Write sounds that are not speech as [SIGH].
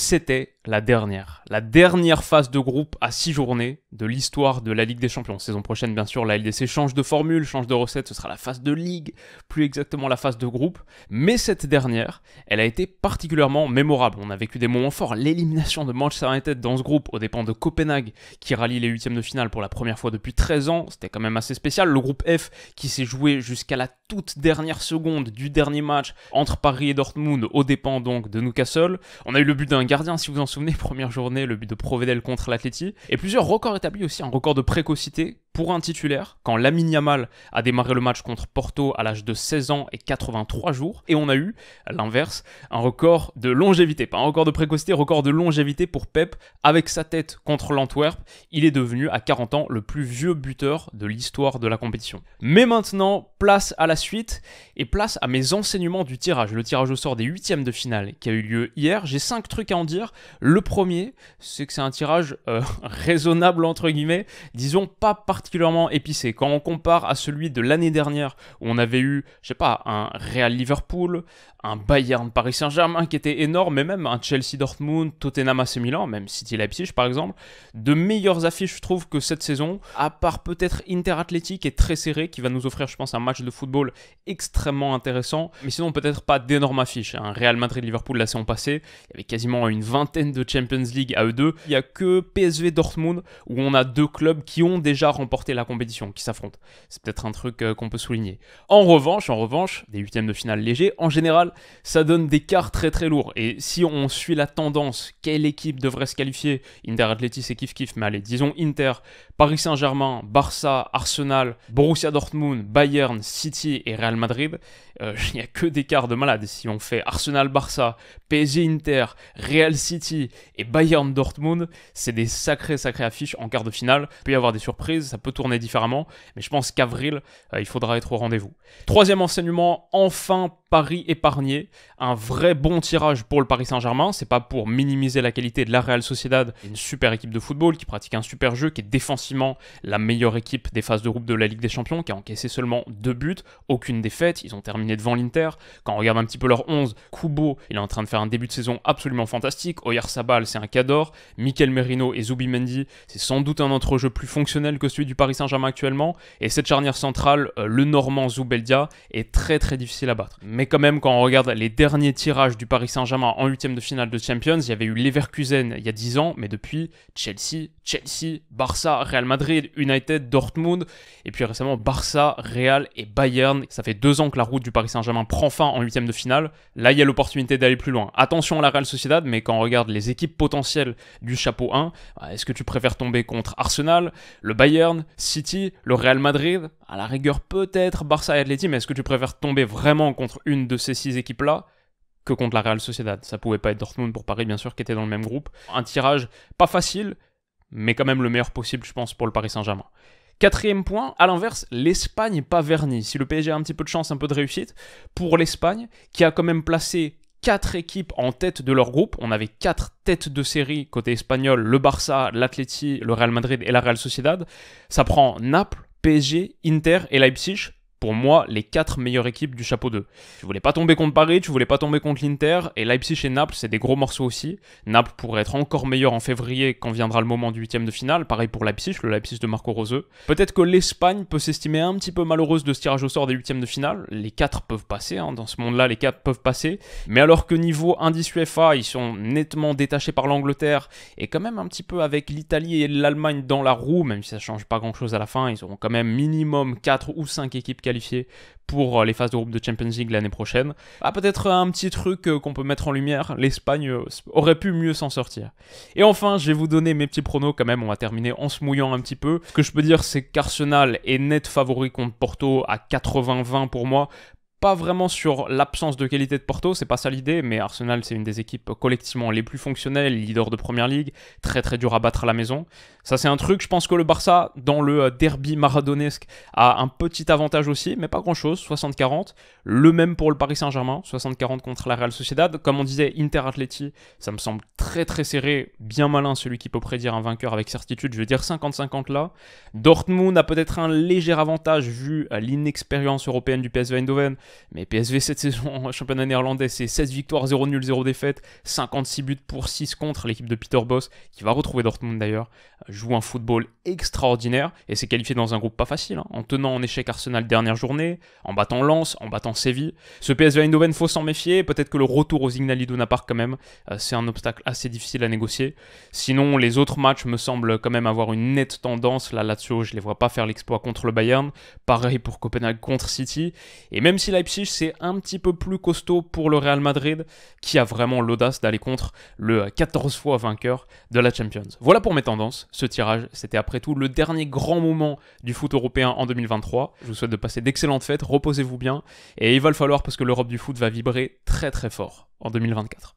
C'était la dernière. La dernière phase de groupe à six journées de l'histoire de la Ligue des Champions. Saison prochaine, bien sûr, la LDC change de formule, change de recette, ce sera la phase de ligue, plus exactement la phase de groupe. Mais cette dernière, elle a été particulièrement mémorable. On a vécu des moments forts. L'élimination de Manchester United dans ce groupe aux dépens de Copenhague, qui rallie les huitièmes de finale pour la première fois depuis 13 ans, c'était quand même assez spécial. Le groupe F, qui s'est joué jusqu'à la toute dernière seconde du dernier match entre Paris et Dortmund, aux dépens donc de Newcastle. On a eu le but d'un gardien, si vous en souvenez [LAUGHS] première journée, le but de Provedel contre l'Atleti. Et plusieurs records établis aussi, un record de précocité pour un titulaire, quand Lamine Yamal a démarré le match contre Porto à l'âge de 16 ans et 83 jours, et on a eu, l'inverse, un record de longévité, pas un record de précocité, record de longévité pour Pep, avec sa tête contre l'Antwerp, il est devenu à 40 ans le plus vieux buteur de l'histoire de la compétition. Mais maintenant, place à la suite, et place à mes enseignements du tirage, le tirage au sort des huitièmes de finale qui a eu lieu hier, j'ai 5 trucs à en dire, le premier, c'est que c'est un tirage euh, [LAUGHS] raisonnable entre guillemets, disons pas par particulièrement épicé. Quand on compare à celui de l'année dernière, où on avait eu, je sais pas, un Real Liverpool, un Bayern Paris Saint-Germain qui était énorme, et même un Chelsea Dortmund, Tottenham AC Milan, même City Leipzig par exemple, de meilleures affiches je trouve que cette saison, à part peut-être Inter Athletic et très serré, qui va nous offrir je pense un match de football extrêmement intéressant, mais sinon peut-être pas d'énormes affiches. Un hein. Real Madrid-Liverpool la saison passée, il y avait quasiment une vingtaine de Champions League à eux deux. Il y a que PSV Dortmund où on a deux clubs qui ont déjà remporté porter la compétition, qui s'affrontent. C'est peut-être un truc euh, qu'on peut souligner. En revanche, en revanche, des huitièmes de finale légers, en général, ça donne des quarts très très lourds. Et si on suit la tendance, quelle équipe devrait se qualifier Inter Atleti, c'est kiff-kiff, mais allez, disons Inter, Paris Saint-Germain, Barça, Arsenal, Borussia Dortmund, Bayern, City et Real Madrid, euh, [LAUGHS] il n'y a que des quarts de malade. Si on fait Arsenal-Barça, PSG-Inter, Real City et Bayern-Dortmund, c'est des sacrés, sacrés affiches en quart de finale. Il peut y avoir des surprises, ça peut tourner différemment, mais je pense qu'avril, euh, il faudra être au rendez-vous. Troisième enseignement, enfin Paris épargné, un vrai bon tirage pour le Paris Saint-Germain. C'est pas pour minimiser la qualité de la Real Sociedad, une super équipe de football qui pratique un super jeu, qui est défensivement la meilleure équipe des phases de groupe de la Ligue des Champions, qui a encaissé seulement deux buts, aucune défaite. Ils ont terminé devant l'Inter. Quand on regarde un petit peu leur 11, Kubo, il est en train de faire un début de saison absolument fantastique. Oyar Sabal, c'est un cador. Mikel Merino et Zubimendi, c'est sans doute un entrejeu plus fonctionnel que celui du Paris Saint-Germain actuellement. Et cette charnière centrale, euh, le Normand Zubeldia, est très très difficile à battre mais quand même, quand on regarde les derniers tirages du Paris Saint-Germain en huitième de finale de Champions, il y avait eu Leverkusen il y a 10 ans, mais depuis Chelsea, Chelsea, Barça, Real Madrid, United, Dortmund, et puis récemment Barça, Real et Bayern. Ça fait deux ans que la route du Paris Saint-Germain prend fin en huitième de finale. Là, il y a l'opportunité d'aller plus loin. Attention à la Real Sociedad, mais quand on regarde les équipes potentielles du chapeau 1, bah, est-ce que tu préfères tomber contre Arsenal, le Bayern, City, le Real Madrid à la rigueur peut-être Barça et Atleti, mais est-ce que tu préfères tomber vraiment contre une de ces six équipes-là que contre la Real Sociedad Ça pouvait pas être Dortmund pour Paris, bien sûr, qui était dans le même groupe. Un tirage pas facile, mais quand même le meilleur possible, je pense, pour le Paris Saint-Germain. Quatrième point, à l'inverse, l'Espagne pas vernie. Si le PSG a un petit peu de chance, un peu de réussite, pour l'Espagne, qui a quand même placé quatre équipes en tête de leur groupe, on avait quatre têtes de série côté espagnol, le Barça, l'Atleti, le Real Madrid et la Real Sociedad, ça prend Naples, PSG, Inter et Leipzig pour moi, les quatre meilleures équipes du chapeau 2. Tu voulais pas tomber contre Paris, tu voulais pas tomber contre l'Inter, et Leipzig et Naples, c'est des gros morceaux aussi. Naples pourrait être encore meilleur en février quand viendra le moment du huitième de finale, pareil pour Leipzig, le Leipzig de Marco Rose. Peut-être que l'Espagne peut s'estimer un petit peu malheureuse de ce tirage au sort des huitièmes de finale, les quatre peuvent passer, hein, dans ce monde-là, les quatre peuvent passer, mais alors que niveau indice UEFA, ils sont nettement détachés par l'Angleterre, et quand même un petit peu avec l'Italie et l'Allemagne dans la roue, même si ça change pas grand-chose à la fin, ils auront quand même minimum 4 ou 5 équipes pour euh, les phases de groupe de Champions League l'année prochaine. Ah, peut-être un petit truc euh, qu'on peut mettre en lumière, l'Espagne euh, aurait pu mieux s'en sortir. Et enfin, je vais vous donner mes petits pronos quand même, on va terminer en se mouillant un petit peu. Ce que je peux dire, c'est qu'Arsenal est net favori contre Porto à 80-20 pour moi pas vraiment sur l'absence de qualité de Porto, c'est pas ça l'idée, mais Arsenal c'est une des équipes collectivement les plus fonctionnelles, leader de première ligue, très très dur à battre à la maison. Ça c'est un truc, je pense que le Barça dans le euh, derby maradonesque a un petit avantage aussi, mais pas grand chose, 60-40. Le même pour le Paris Saint-Germain, 60-40 contre la Real Sociedad. Comme on disait, Inter Atleti, ça me semble très très serré, bien malin celui qui peut prédire un vainqueur avec certitude, je vais dire 50-50 là. Dortmund a peut-être un léger avantage vu euh, l'inexpérience européenne du PSV Eindhoven mais PSV [LAUGHS] cette saison championnat néerlandais, c'est 16 victoires, 0 nul, 0 défaite, 56 buts pour 6 contre l'équipe de Peter Boss, qui va retrouver Dortmund d'ailleurs, joue un football extraordinaire et s'est qualifié dans un groupe pas facile, hein. en tenant en échec Arsenal dernière journée, en battant Lens, en battant Séville. Ce PSV Eindhoven, faut s'en méfier, peut-être que le retour au Signal Iduna Park quand même, euh, c'est un obstacle assez difficile à négocier. Sinon, les autres matchs me semblent quand même avoir une nette tendance, là, là-dessus, je les vois pas faire l'exploit contre le Bayern, pareil pour Copenhague contre City, et même si Leipzig, c'est un petit peu plus costaud pour le Real Madrid, qui a vraiment l'audace d'aller contre le 14 fois vainqueur de la Champions. Voilà pour mes tendances. Ce tirage, c'était après tout le dernier grand moment du foot européen en 2023. Je vous souhaite de passer d'excellentes fêtes, reposez-vous bien, et il va le falloir parce que l'Europe du foot va vibrer très très fort en 2024.